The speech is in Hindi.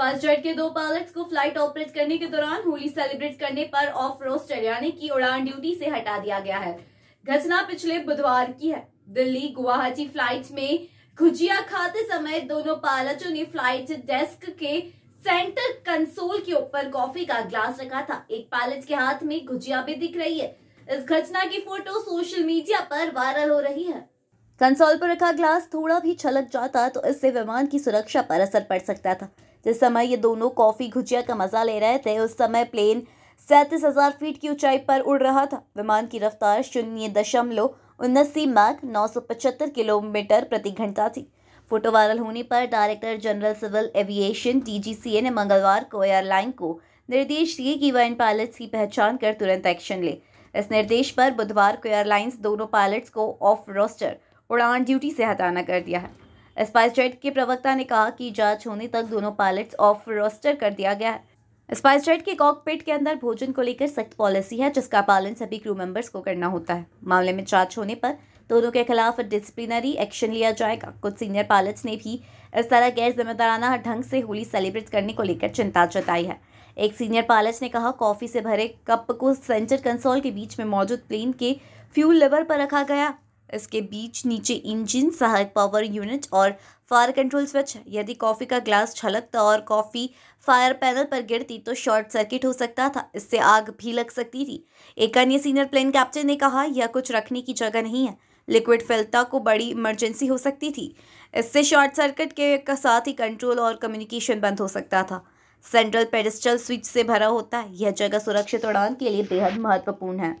फर्स्ट जेट के दो पायलट को फ्लाइट ऑपरेट करने के दौरान होली सेलिब्रेट करने पर ऑफ रोस्टर यानी की उड़ान ड्यूटी से हटा दिया गया है घटना पिछले बुधवार की है दिल्ली गुवाहाटी फ्लाइट में खुजिया खाते समय दोनों पायलटों ने फ्लाइट डेस्क के सेंटर कंसोल के ऊपर कॉफी का ग्लास रखा था एक पायलट के हाथ में गुजिया भी दिख रही है इस घटना की फोटो सोशल मीडिया पर वायरल हो रही है कंसोल पर रखा ग्लास थोड़ा भी छलक जाता तो इससे विमान की सुरक्षा पर असर पड़ सकता था जिस समय ये दोनों कॉफ़ी घुजिया का मजा ले रहे थे उस समय प्लेन सैंतीस हजार फीट की ऊंचाई पर उड़ रहा था विमान की रफ्तार शून्य दशमलव उन्नासी मैक नौ सौ पचहत्तर किलोमीटर प्रति घंटा थी फोटो वायरल होने पर director general civil aviation DGCA ने मंगलवार को एयरलाइन को निर्देश दिए कि वह इन पायलट्स की पहचान कर तुरंत एक्शन ले इस निर्देश पर बुधवार को एयरलाइंस दोनों पायलट्स को ऑफ रोस्टर उड़ान ड्यूटी से हटाना कर दिया है स्पाइस जेट के प्रवक्ता ने कहा कि जांच होने तक दोनों पायलट्स ऑफ रोस्टर कर दिया गया है स्पाइस जेट के कॉकपिट के अंदर भोजन को लेकर सख्त पॉलिसी है जिसका पालन सभी क्रू मेंबर्स को करना होता है मामले में जांच होने पर दोनों के खिलाफ डिसिप्लिनरी एक्शन लिया जाएगा कुछ सीनियर पायलट्स ने भी इस तरह गैर जिम्मेदाराना ढंग से होली सेलिब्रेट करने को लेकर चिंता जताई है एक सीनियर पायलट ने कहा कॉफ़ी से भरे कप को सेंटर कंसोल के बीच में मौजूद प्लेन के फ्यूल लेवर पर रखा गया इसके बीच नीचे इंजन सहायक पावर यूनिट और फायर कंट्रोल स्विच है यदि कॉफ़ी का ग्लास छलकता और कॉफ़ी फायर पैनल पर गिरती तो शॉर्ट सर्किट हो सकता था इससे आग भी लग सकती थी एक अन्य सीनियर प्लेन कैप्टन ने कहा यह कुछ रखने की जगह नहीं है लिक्विड फिल्टर को बड़ी इमरजेंसी हो सकती थी इससे शॉर्ट सर्किट के साथ ही कंट्रोल और कम्युनिकेशन बंद हो सकता था सेंट्रल पेडिस्टल स्विच से भरा होता है यह जगह सुरक्षित उड़ान के लिए बेहद महत्वपूर्ण है